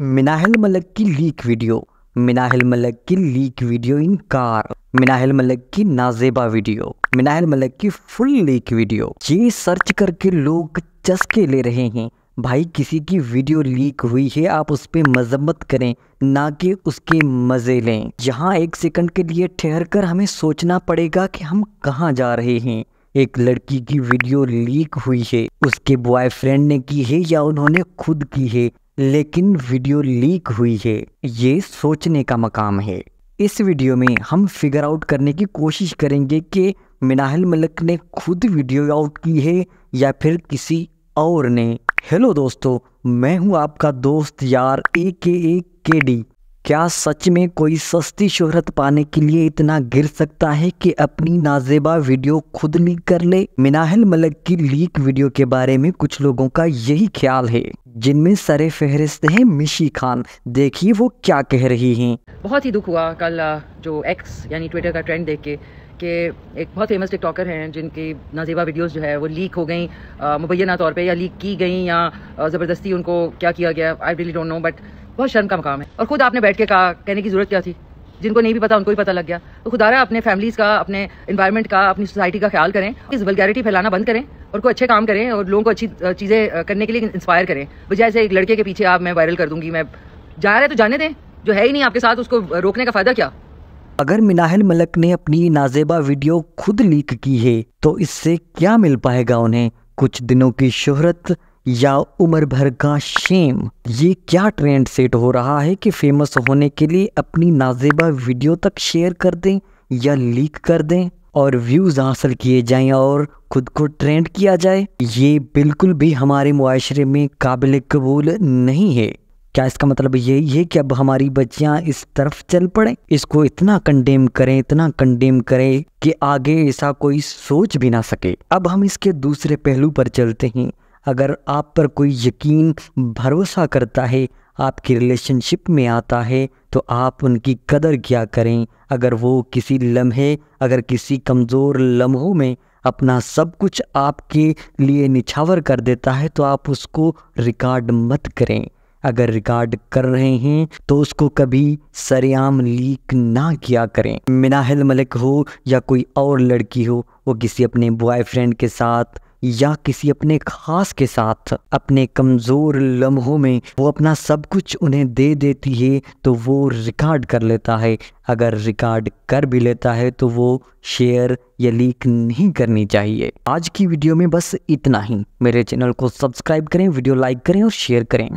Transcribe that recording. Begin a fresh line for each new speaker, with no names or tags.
मिनाहिल मलक की leak video Minahil Malik की leak video in car Minahil Malik की नाजेबा वीडियो मिनाहिल मलक की फुल लीक वीडियो ये सर्च करके लोग चस्के ले रहे हैं भाई किसी की वीडियो लीक हुई है आप उस पर मजम्मत करें ना कि उसके मज़े लें यहाँ एक सेकंड के लिए ठहर कर हमें सोचना पड़ेगा कि हम कहाँ जा रहे हैं एक लड़की की वीडियो लीक हुई है उसके बॉयफ्रेंड ने की है या उन्होंने खुद की है लेकिन वीडियो लीक हुई है ये सोचने का मकाम है इस वीडियो में हम फिगर आउट करने की कोशिश करेंगे कि मिनाहल मलक ने खुद वीडियो आउट की है या फिर किसी और ने हेलो दोस्तों मैं हूं आपका दोस्त यार ए के ए के डी क्या सच में कोई सस्ती शोहरत पाने के लिए इतना गिर सकता है कि अपनी नाजेबा वीडियो खुद लीक कर ले मिनाहल मलक की लीक वीडियो के बारे में कुछ लोगों का यही ख्याल है जिनमें सरे फहरिस्त है मिशी खान देखिए वो क्या कह रही हैं
बहुत ही दुख हुआ कल जो एक्स यानी ट्विटर का ट्रेंड देख के कि एक बहुत फेमस टिकटॉकर हैं जिनकी नाजेबा वीडियोस जो है वो लीक हो गई मुबैना तौर पे या लीक की गई या ज़बरदस्ती उनको क्या किया गया I really don't know but बहुत शर्म का मकाम है और खुद आपने बैठ के कहा कहने की जरूरत क्या थी जिनको नहीं भी पता उनको ही पता लग गया तो खुदा रहा अपने फैमिलीज़ का अपने इन्वायरमेंट का अपनी सोसाइटी का ख्याल करें इस वलगैरिटी फैलाना बंद करें और कोई अच्छे काम करें और लोगों को अच्छी चीज़ें करने के लिए इंस्पायर करें बजाय से एक लड़के के पीछे आप मैं वायरल कर दूंगी मैं जा रहा है तो जाने दें जो है ही नहीं आपके साथ उसको रोकने का फ़ायदा क्या
अगर मिनाहल मलक ने अपनी नाजेबा वीडियो खुद लीक की है तो इससे क्या मिल पाएगा उन्हें कुछ दिनों की शोहरत या उम्र भर का शेम ये क्या ट्रेंड सेट हो रहा है कि फेमस होने के लिए अपनी नाजेबा वीडियो तक शेयर कर दें या लीक कर दें और व्यूज हासिल किए जाएं और खुद को ट्रेंड किया जाए ये बिल्कुल भी हमारे मुआरे में काबिल कबूल नहीं है क्या इसका मतलब यही है कि अब हमारी बच्चियां इस तरफ चल पड़े इसको इतना कंडेम करें इतना कंडेम करें कि आगे ऐसा कोई सोच भी ना सके अब हम इसके दूसरे पहलू पर चलते हैं अगर आप पर कोई यकीन भरोसा करता है आपकी रिलेशनशिप में आता है तो आप उनकी कदर क्या करें अगर वो किसी लम्हे अगर किसी कमज़ोर लम्हों में अपना सब कुछ आपके लिए निछावर कर देता है तो आप उसको रिकॉर्ड मत करें अगर रिकॉर्ड कर रहे हैं तो उसको कभी सरेआम लीक ना किया करें मिनाहिल मलिक हो या कोई और लड़की हो वो किसी अपने बॉयफ्रेंड के साथ या किसी अपने खास के साथ अपने कमज़ोर लम्हों में वो अपना सब कुछ उन्हें दे देती है तो वो रिकॉर्ड कर लेता है अगर रिकॉर्ड कर भी लेता है तो वो शेयर या लीक नहीं करनी चाहिए आज की वीडियो में बस इतना ही मेरे चैनल को सब्सक्राइब करें वीडियो लाइक करें और शेयर करें